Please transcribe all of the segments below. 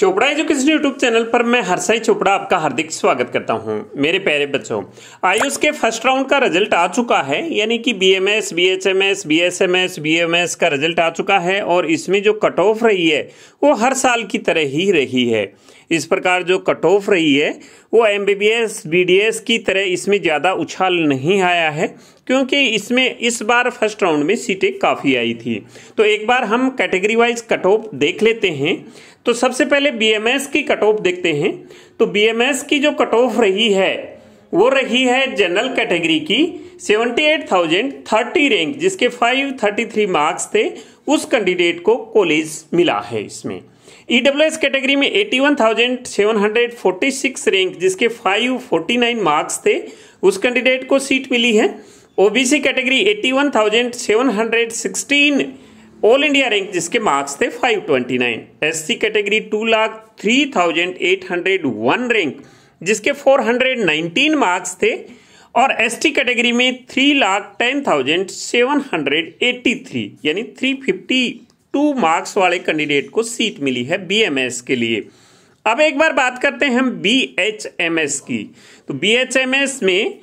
Chopra education YouTube channel पर मैं हरसाई चोपड़ा आपका हार्दिक स्वागत करता हूं मेरे प्यारे बच्चों आयुष के फर्स्ट राउंड का रिजल्ट आ चुका है यानी कि B M S B H M S B S M S B M S का रिजल्ट आ चुका है और इसमें जो कट ऑफ रही है वो हर साल की तरह ही रही है इस प्रकार जो कट ऑफ रही है वो M B B S B D S की तरह इसमें ज़्यादा उछाल नहीं आया है क्योंकि इसमें इस बार फर्स्ट राउंड में सीटें काफ़ी आई थी तो एक बार हम कैटेगरी वाइज कट ऑफ देख लेते हैं तो सबसे पहले पहले बीएमएस की कट ऑफ देखते हैं तो बीएमएस की जो कट ऑफ रही है वो रही है जनरल कैटेगरी की 78,030 रैंक जिसके 533 मार्क्स थे उस कैंडिडेट को कॉलेज मिला है इसमें ईडब्ल्यूएस e कैटेगरी में 81,746 रैंक जिसके 549 मार्क्स थे उस कैंडिडेट को सीट मिली है OBC category 81,716 all India rank जिसके मार्क्स थे 529 SC category two lakh three thousand eight hundred one rank जिसके 419 मार्क्स थे और एसटी कैटेगरी में three lakh ten thousand seven hundred eighty three यानी थ्री फिफ्टी टू मार्क्स वाले कैंडिडेट को सीट मिली है बीएमएस के लिए अब एक बार बात करते हैं हम बीएचएमएस की तो बीएचएमएस में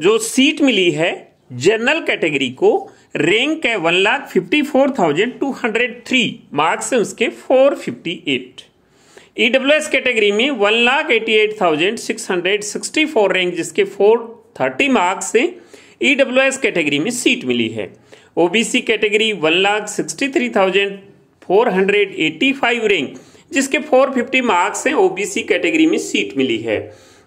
जो सीट मिली है जनरल कैटेगरी को रैंक है one lakh fifty four thousand two hundred three marks है उसके four fifty eight E W S category में one lakh eighty eight thousand six hundred sixty four rank जिसके फोर थर्टी मार्क्स से E W S category में seat मिली है O B C category one lakh sixty three thousand four hundred eighty five rank जिसके four fifty marks से ओ B C category में seat मिली है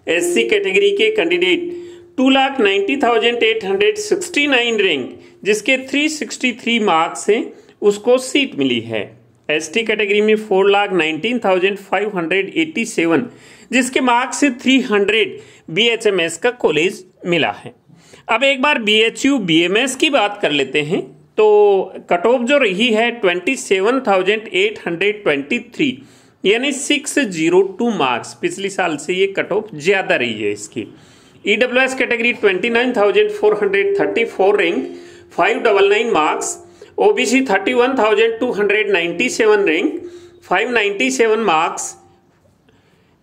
एस सी कैटेगरी के candidate two lakh ninety thousand eight hundred sixty nine rank जिसके three sixty three marks हैं उसको seat मिली है एस टी कैटेगरी में four lakh nineteen thousand five hundred eighty seven जिसके मार्क्स से three hundred B H M S का college मिला है अब एक बार B H U B M S की बात कर लेते हैं तो कट ऑफ जो रही है twenty seven thousand eight hundred twenty three यानी सिक्स जीरो टू मार्क्स पिछले साल से ये कट ऑफ ज़्यादा रही है इसकी E W S category twenty nine thousand four hundred thirty four rank five double nine marks OBC thirty one thousand two hundred ninety seven rank five ninety seven marks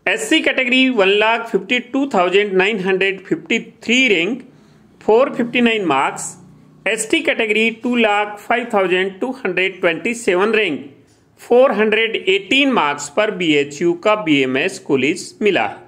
S C category one lakh fifty two thousand nine hundred fifty three rank four fifty nine marks S T category two lakh five thousand two hundred twenty seven rank eighteen marks पर B H U का B M S college मिला है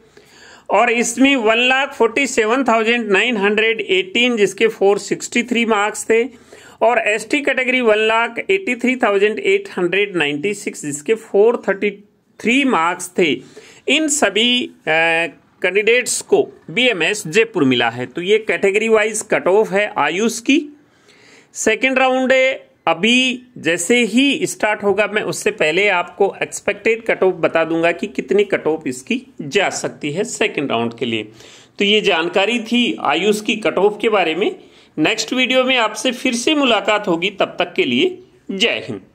और इसमें one lakh forty seven thousand nine hundred eighteen जिसके four sixty three marks थे और S T category one lakh eighty three thousand eight hundred ninety six जिसके फोर थर्टी थ्री मार्क्स थे इन सभी कैंडिडेट्स को बीएमएस जयपुर मिला है तो ये कैटेगरी वाइज कट ऑफ है आयुष की सेकेंड राउंड है अभी जैसे ही स्टार्ट होगा मैं उससे पहले आपको एक्सपेक्टेड कट ऑफ बता दूंगा कि कितनी कट ऑफ इसकी जा सकती है सेकेंड राउंड के लिए तो ये जानकारी थी आयुष की कट ऑफ के बारे में नेक्स्ट वीडियो में आपसे फिर से मुलाकात होगी तब तक के लिए जय हिंद